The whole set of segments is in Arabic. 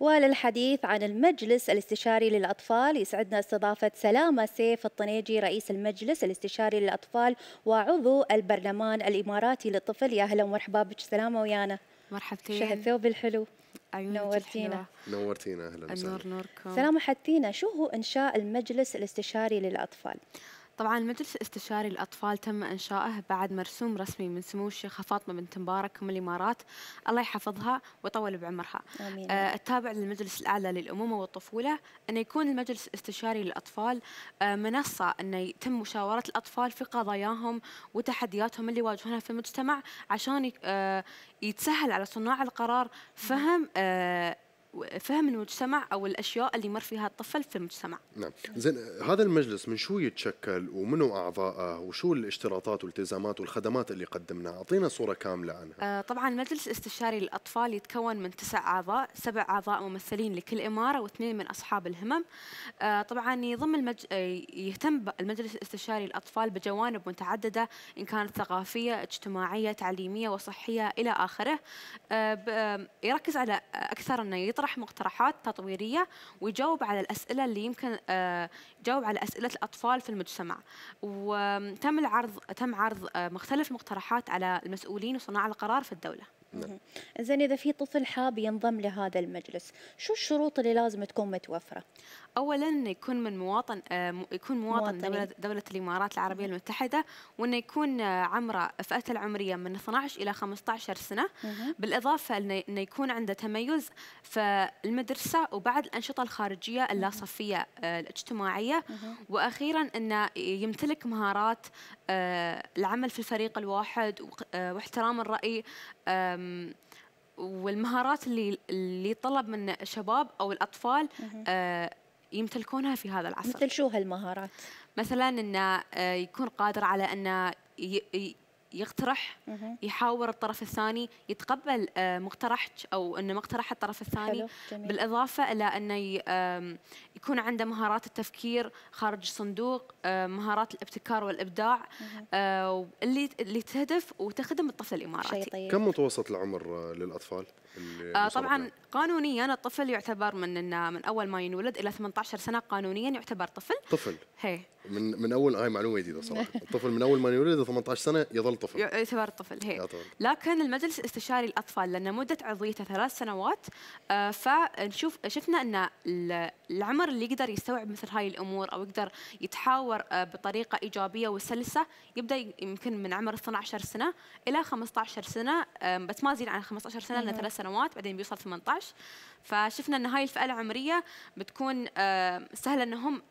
وللحديث عن المجلس الاستشاري للأطفال يسعدنا استضافة سلامة سيف الطنيجي رئيس المجلس الاستشاري للأطفال وعضو البرلمان الإماراتي للطفل يا أهلا ومرحبا بك سلامة ويانا مرحبتين شهد ثوب الحلو أيوة، نورتينا نورتينا أهلا وسهلا نور نوركم سلامة حتينا شو هو إنشاء المجلس الاستشاري للأطفال؟ طبعا المجلس الاستشاري للاطفال تم انشائه بعد مرسوم رسمي من سمو الشيخه فاطمه بنت مبارك من الامارات الله يحفظها ويطول بعمرها. امين. آه التابع للمجلس الاعلى للامومه والطفوله انه يكون المجلس الاستشاري للاطفال آه منصه انه يتم مشاوره الاطفال في قضاياهم وتحدياتهم اللي يواجهونها في المجتمع عشان آه، يتسهل على صناع القرار فهم آه، فهم المجتمع او الاشياء اللي مر فيها الطفل في المجتمع. نعم، زين هذا المجلس من شو يتشكل ومنو اعضائه وشو الاشتراطات والالتزامات والخدمات اللي قدمناها؟ اعطينا صوره كامله عنها. آه طبعا المجلس الاستشاري للاطفال يتكون من تسع اعضاء، سبع اعضاء ممثلين لكل اماره واثنين من اصحاب الهمم. آه طبعا يضم المج... آه، يهتم المجلس الاستشاري للاطفال بجوانب متعدده ان كانت ثقافيه، اجتماعيه، تعليميه وصحيه الى اخره. آه, آه، يركز على اكثر انه يطرح يطرح مقترحات تطويريه ويجاوب على الاسئله اللي يمكن آه، يجاوب على اسئله الاطفال في المجتمع وتم العرض تم عرض آه، مختلف المقترحات على المسؤولين وصناع القرار في الدوله نعم. زين اذا في طفل حاب ينضم لهذا المجلس شو الشروط اللي لازم تكون متوفره اولا يكون من مواطن آه، يكون مواطن دولة, دوله الامارات العربيه مم. المتحده وانه يكون آه، عمره فئته العمريه من 12 الى 15 سنه مم. بالاضافه انه يكون عنده تميز في المدرسه وبعد الانشطه الخارجيه اللاصفيه آه، الاجتماعيه مم. واخيرا انه يمتلك مهارات آه، العمل في الفريق الواحد آه، واحترام الرأي والمهارات اللي اللي طلب من الشباب او الاطفال آه، يمتلكونها في هذا العصر مثل شو هالمهارات مثلا انه يكون قادر على انه يقترح يحاور الطرف الثاني يتقبل آه، مقترحك او ان مقترح الطرف الثاني بالاضافه الى انه يكون عنده مهارات التفكير خارج الصندوق آه، مهارات الابتكار والابداع آه، اللي اللي تهدف وتخدم الطفل الاماراتي طيب. كم متوسط العمر للاطفال طبعا قانونيا الطفل يعتبر من إن من اول ما ينولد الى 18 سنه قانونيا يعتبر طفل طفل هي من من اول هاي معلومه جديده صراحه الطفل من اول ما ينولد 18 سنه يظل طفل طفل يعتبر طفل هي لكن المجلس الاستشاري للاطفال لان مده عضويته ثلاث سنوات آه، فنشوف شفنا ان العمر اللي يقدر يستوعب مثل هاي الامور او يقدر يتحاور آه، بطريقه ايجابيه وسلسه يبدا يمكن من عمر 12 سنه الى 15 سنه بس ما زين عن 15 سنه لان ثلاث سنوات بعدين بيوصل 18 فشفنا ان هاي الفئه العمريه بتكون سهله انهم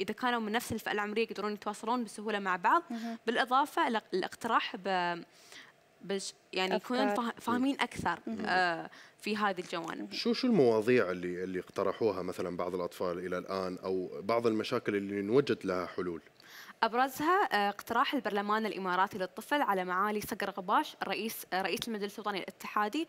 اذا كانوا من نفس الفئه العمريه يقدرون يتواصلون بسهوله مع بعض بالاضافه الاقتراح ب يعني يكونون فاهمين اكثر آه، في هذه الجوانب شو شو المواضيع اللي اللي اقترحوها مثلا بعض الاطفال الى الان او بعض المشاكل اللي نوجد لها حلول ابرزها آه، اقتراح البرلمان الاماراتي للطفل على معالي صقر غباش رئيس آه، رئيس المجلس الوطني الاتحادي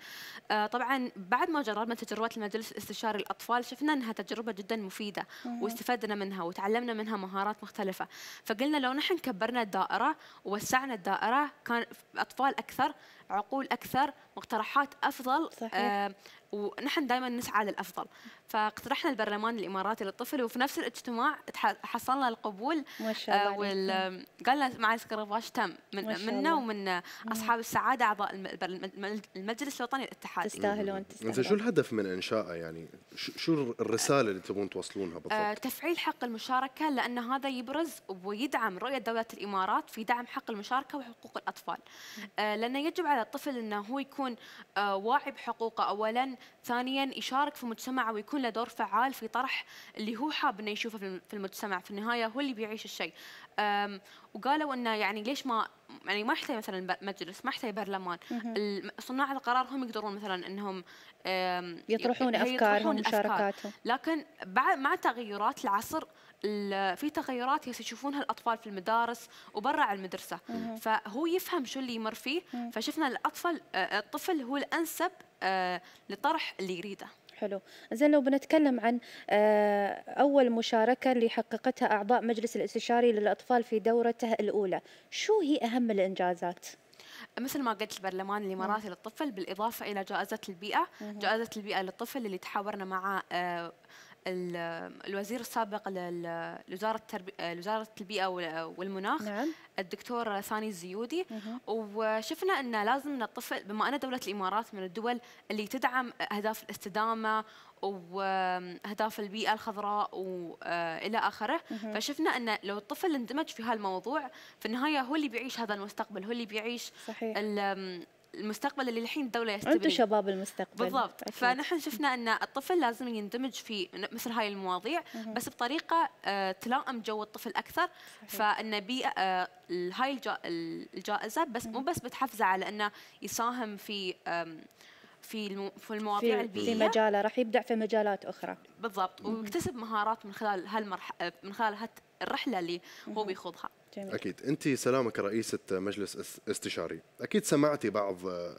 آه، طبعا بعد ما جربنا تجربه المجلس الاستشاري للاطفال شفنا انها تجربه جدا مفيده واستفدنا منها وتعلمنا منها مهارات مختلفه فقلنا لو نحن كبرنا الدائره ووسعنا الدائره كان اطفال اكثر عقول اكثر مقترحات افضل صحيح. آه ونحن دائما نسعى للافضل فاقترحنا البرلمان الاماراتي للطفل وفي نفس الاجتماع حصلنا القبول ما شاء الله آه، وال... وقالنا مع سكرباش تم من منا ومن اصحاب السعاده اعضاء المجلس الوطني الاتحادي تستاهلون تستاهلون شو الهدف من انشائه يعني شو الرساله اللي تبون توصلونها آه، بالضبط آه تفعيل حق المشاركه لان هذا يبرز ويدعم رؤيه دوله الامارات في دعم حق المشاركه وحقوق الاطفال آه لانه يجب على الطفل انه هو يكون آه، واعي بحقوقه اولا، ثانيا يشارك في مجتمعه ويكون له دور فعال في طرح اللي هو حاب انه يشوفه في المجتمع، في النهايه هو اللي بيعيش الشيء. وقالوا انه يعني ليش ما يعني ما يحتاج مثلا مجلس، ما يحتاج برلمان، صناع القرار هم يقدرون مثلا انهم يطرحون افكارهم ومشاركاتهم. لكن بعد مع تغيرات العصر في تغيرات يشوفونها الاطفال في المدارس وبرا المدرسه مم. فهو يفهم شو اللي يمر فيه مم. فشفنا الاطفال آه، الطفل هو الانسب آه، لطرح اللي يريده حلو زين لو بنتكلم عن آه، أول مشاركة اللي حققتها أعضاء مجلس الاستشاري للأطفال في دورته الأولى شو هي أهم الإنجازات؟ مثل ما قلت البرلمان الاماراتي للطفل بالاضافه الى جائزه البيئه، جائزه البيئه للطفل اللي تحاورنا مع الوزير السابق لوزارة وزارة البيئة والمناخ نعم. الدكتور ثاني الزيودي وشفنا أن لازم نطفل بما أن دولة الإمارات من الدول اللي تدعم أهداف الاستدامة واهداف البيئه الخضراء والى اخره فشفنا ان لو الطفل اندمج في هالموضوع في النهايه هو اللي بيعيش هذا المستقبل هو اللي بيعيش صحيح. المستقبل اللي الحين الدوله يستبنيه انتم شباب المستقبل بالضبط أكيد. فنحن شفنا ان الطفل لازم يندمج في مثل هاي المواضيع مه. بس بطريقه آه، تلائم جو الطفل اكثر فان بيئه آه، هاي الجائزه بس مو بس بتحفزه على انه يساهم في في في المواضيع في البيئيه في مجاله راح يبدع في مجالات اخرى بالضبط ويكتسب مهارات من خلال هالمرحله آه، من خلال هالرحله اللي هو بيخوضها جميل. اكيد انت سلامه كرئيسه مجلس استشاري اكيد سمعتي بعض آه،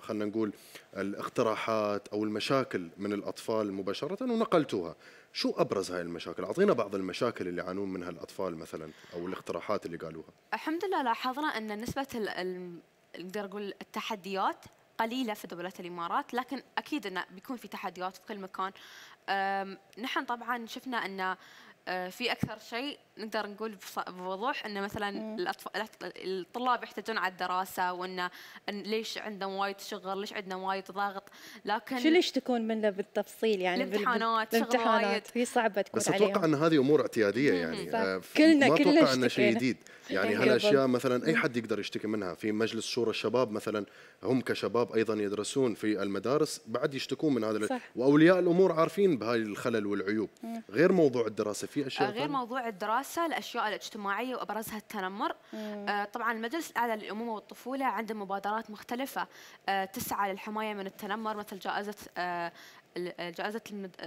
خلينا نقول الاقتراحات او المشاكل من الاطفال مباشره ونقلتوها شو ابرز هاي المشاكل اعطينا بعض المشاكل اللي يعانون منها الاطفال مثلا او الاقتراحات اللي قالوها الحمد لله لاحظنا ان نسبه اقدر اقول التحديات قليله في دوله الامارات لكن اكيد انه بيكون في تحديات في كل مكان نحن طبعا شفنا ان آه، في اكثر شيء نقدر نقول بوضوح ان مثلا الاطفال الطلاب يحتاجون على الدراسه وان ليش عندهم وايد شغل ليش عندنا وايد ضغط لكن شو اللي يشتكون منه بالتفصيل يعني الامتحانات الامتحانات هي صعبه تكون بس اتوقع ان هذه امور اعتياديه يعني آه كلنا ما اتوقع انه شيء جديد يعني هالاشياء مثلا اي حد يقدر يشتكي منها في مجلس شورى الشباب مثلا هم كشباب ايضا يدرسون في المدارس بعد يشتكون من هذا صح. واولياء الامور عارفين بهاي الخلل والعيوب غير موضوع الدراسه في اشياء غير موضوع الدراسه الدراسه الاشياء الاجتماعيه وابرزها التنمر آه طبعا المجلس الاعلى للامومه والطفوله عنده مبادرات مختلفه آه تسعى للحمايه من التنمر مثل جائزه آه, آه، جائزة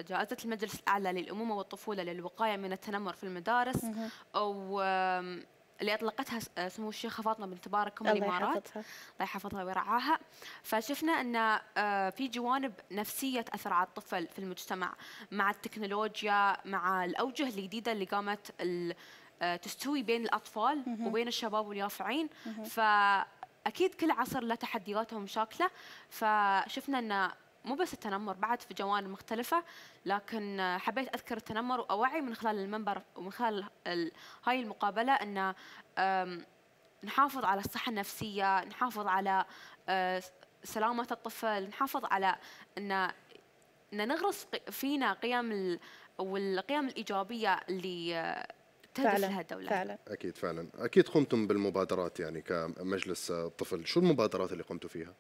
جائزة المجلس الأعلى للأمومة والطفولة للوقاية من التنمر في المدارس اللي اطلقتها آه، سمو الشيخه فاطمه بنت تبارك من الامارات الله يحفظها ويرعاها فشفنا ان آه، في جوانب نفسيه تاثر على الطفل في المجتمع مع التكنولوجيا مع الاوجه الجديده اللي قامت آه، تستوي بين الاطفال وبين الشباب واليافعين فأكيد كل عصر له تحدياته ومشاكله فشفنا ان مو بس التنمر بعد في جوانب مختلفة لكن حبيت أذكر التنمر وأوعي من خلال المنبر ومن خلال هاي المقابلة أن نحافظ على الصحة النفسية نحافظ على سلامة الطفل نحافظ على أن أن نغرس فينا قيم والقيم الإيجابية اللي فعلا لها الدولة فعلا أكيد فعلا أكيد قمتم بالمبادرات يعني كمجلس طفل شو المبادرات اللي قمتوا فيها؟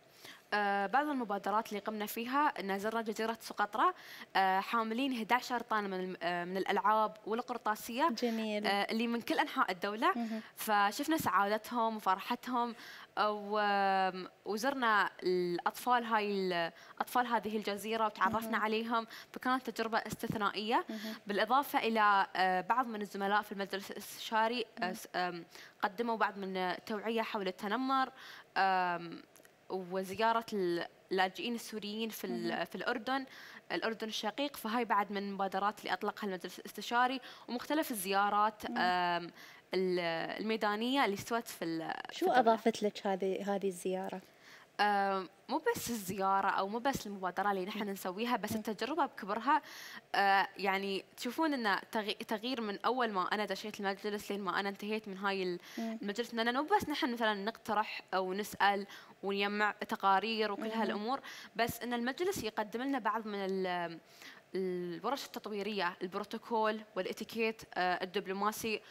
آه، بعض المبادرات اللي قمنا فيها زرنا جزيرة سقطرى آه، حاملين 11 طن من آه، من الألعاب والقرطاسية جميل اللي من كل أنحاء الدولة مه. فشفنا سعادتهم وفرحتهم وزرنا الأطفال هاي أطفال هذه الجزيرة وتعرفنا مه. عليهم فكانت تجربة استثنائية مه. بالإضافة إلى بعض من الزملاء في المجلس الاستشاري قدموا بعض من التوعية حول التنمر وزياره اللاجئين السوريين في في الاردن الاردن الشقيق فهي بعد من المبادرات اللي اطلقها المجلس الاستشاري ومختلف الزيارات الميدانيه اللي استوت في شو اضافت لك هذه هذه الزياره؟ آه، مو بس الزيارة أو مو بس المبادرة اللي نحن نسويها بس التجربة بكبرها آه، يعني تشوفون أن تغيير من أول ما أنا دشيت المجلس لين ما أنا انتهيت من هاي المجلس أننا مو بس نحن مثلا نقترح أو نسأل ونجمع تقارير وكل هالأمور بس أن المجلس يقدم لنا بعض من الورش التطويريه البروتوكول والاتيكيت آه، الدبلوماسي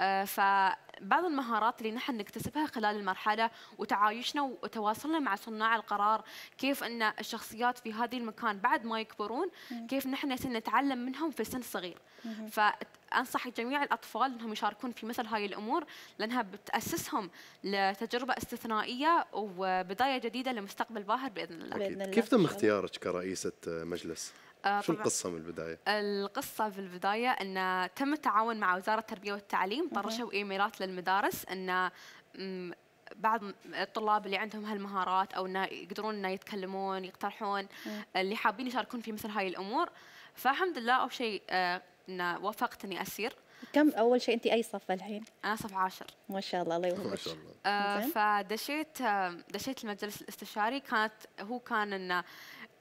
آه، فبعض المهارات اللي نحن نكتسبها خلال المرحله وتعايشنا وتواصلنا مع صناع القرار كيف ان الشخصيات في هذه المكان بعد ما يكبرون كيف نحن نتعلم منهم في سن صغير فانصح جميع الاطفال انهم يشاركون في مثل هاي الامور لانها بتاسسهم لتجربه استثنائيه وبدايه جديده لمستقبل باهر باذن الله باذن الله كيف تم اختيارك كرئيسه مجلس آه، شو القصة من البداية؟ القصة في البداية أن تم التعاون مع وزارة التربية والتعليم طرشوا إيميلات للمدارس أن بعض الطلاب اللي عندهم هالمهارات او انه يقدرون انه يتكلمون يقترحون اللي حابين يشاركون في مثل هاي الامور فالحمد لله اول شيء آه، انه وافقت اني اسير كم اول شيء انت اي صف الحين؟ انا صف عاشر ما شاء الله الله يوفقك ما شاء الله آه، فدشيت دشيت المجلس الاستشاري كانت هو كان انه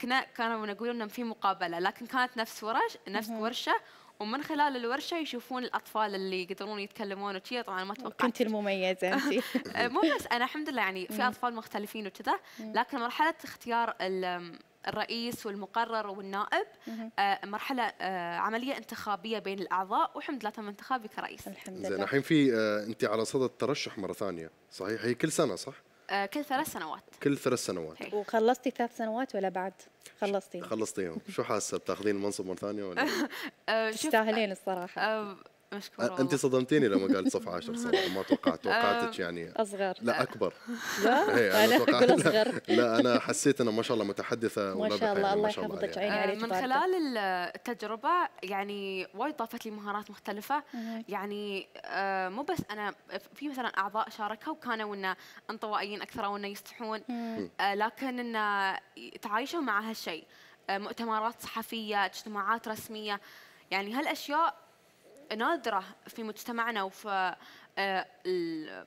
كنا كانوا يقولون ان في مقابله لكن كانت نفس ورش نفس ورشه ومن خلال الورشه يشوفون الاطفال اللي يقدرون يتكلمون وكذا طبعا ما توقعت كنت المميزه انت آه، مو بس انا الحمد لله يعني في اطفال مختلفين وكذا لكن مرحله اختيار الرئيس والمقرر والنائب آه مرحله آه عمليه انتخابيه بين الاعضاء والحمد لله تم انتخابي كرئيس الحمد لله زين الحين في آه انت على صدد الترشح مره ثانيه صحيح هي كل سنه صح؟ آه، كل ثلاث سنوات كل ثلاث سنوات هي. وخلصتي ثلاث سنوات ولا بعد؟ خلصتي خلصتيهم شو حاسه بتاخذين المنصب مره ثانيه ولا آه، تستاهلين الصراحه آه، مشكورة انت صدمتيني لما قالت صف 10 صراحه ما توقعت آه، توقعتك يعني اصغر لا اكبر لا إيه، انا اقول اصغر لا انا حسيت انه ما شاء الله متحدثه ما شاء الله الله يحفظك عيني عليك من خلال التجربه يعني وايد طافت لي مهارات مختلفه يعني آه، مو بس انا في مثلا اعضاء شاركوا وكانوا انه انطوائيين اكثر او انه يستحون آه، لكن انه تعايشوا مع هالشيء مؤتمرات صحفيه اجتماعات رسميه يعني هالاشياء نادرة في مجتمعنا وفي آه،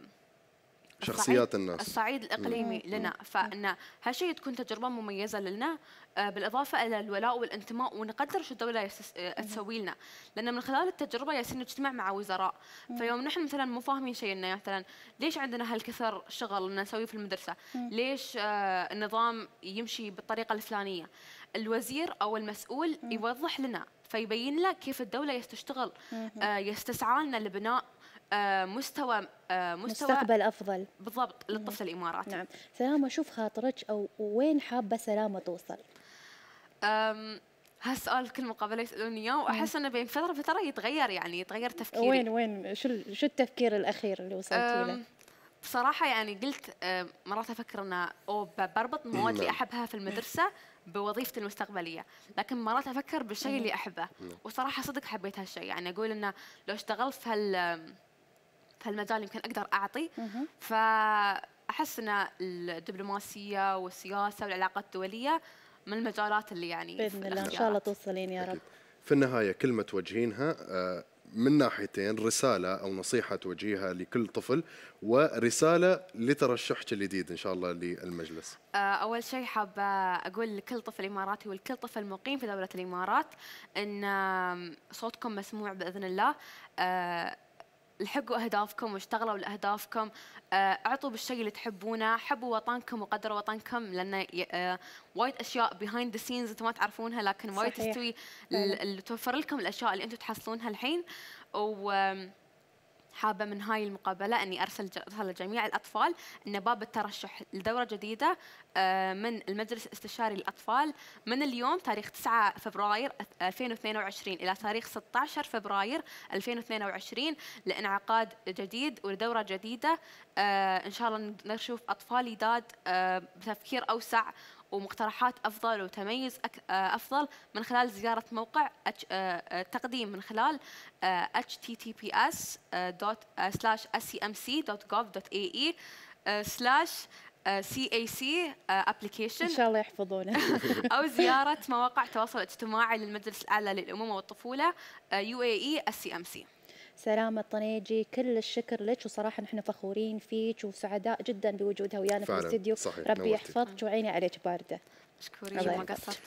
شخصيات الناس الصعيد الاقليمي مم. لنا فان هالشيء تكون تجربه مميزه لنا آه، بالاضافه الى الولاء والانتماء ونقدر شو الدوله آه، تسوي لنا لان من خلال التجربه يصير نجتمع مع وزراء فيوم نحن مثلا مو فاهمين شيء انه مثلا ليش عندنا هالكثر شغل نسويه في المدرسه ليش النظام يمشي بالطريقه الفلانيه الوزير او المسؤول يوضح لنا فيبين لك كيف الدوله يستشتغل آه، يستسعى لنا لبناء آه، مستوى آه، مستوى مستقبل افضل بالضبط للطفل الاماراتي نعم سلامه شوف خاطرك او وين حابه سلامه توصل هالسؤال في كل مقابله يسالوني اياه واحس انه بين فتره فتره يتغير يعني يتغير تفكيري وين وين شو شو التفكير الاخير اللي وصلت له؟ بصراحه يعني قلت آه، مرات افكر ان او بربط المواد نعم. اللي احبها في المدرسه بوظيفتي المستقبليه، لكن مرات افكر بالشيء اللي احبه، نعم. وصراحه صدق حبيت هالشيء، يعني اقول انه لو اشتغلت في هال في هالمجال يمكن اقدر اعطي فاحس ان الدبلوماسيه والسياسه والعلاقات الدوليه من المجالات اللي يعني باذن الله ان شاء الله توصلين يا رب. في النهاية كلمة توجهينها آه، من ناحيتين رسالة أو نصيحة توجهها لكل طفل ورسالة لترشحك الجديد إن شاء الله للمجلس آه، أول شيء حابة أقول لكل طفل إماراتي ولكل طفل مقيم في دولة الإمارات أن صوتكم مسموع بإذن الله آه، لحقوا أهدافكم واشتغلوا لأهدافكم آه، أعطوا بالشيء اللي تحبونه حبوا وطنكم وقدروا وطنكم لأن آه، وايد أشياء بيهايند ذا سينز أنتم ما تعرفونها لكن وايد تستوي اللي توفر لكم الأشياء اللي أنتم تحصلونها الحين و حابة من هاي المقابلة أني أرسل لجميع الأطفال أن باب الترشح لدورة جديدة آه، من المجلس الاستشاري للأطفال من اليوم تاريخ 9 فبراير 2022 إلى تاريخ 16 فبراير 2022 لإنعقاد جديد ولدورة جديدة آه، إن شاء الله نشوف أطفال يداد آه، بتفكير أوسع ومقترحات افضل وتميز آه، افضل من خلال زياره موقع التقديم آه، آه، من خلال https.scmc.gov.ae سلاش سي اي سي ابلكيشن ان شاء الله يحفظونه او زياره مواقع التواصل الاجتماعي للمجلس الاعلى للامومه والطفوله يو اي اي ام سي سلامة طنيجي كل الشكر لك وصراحة نحن فخورين فيك وسعداء جدا بوجودها ويانا في الاستديو ربي يحفظك وعيني عليك باردة مشكورين ما قصرت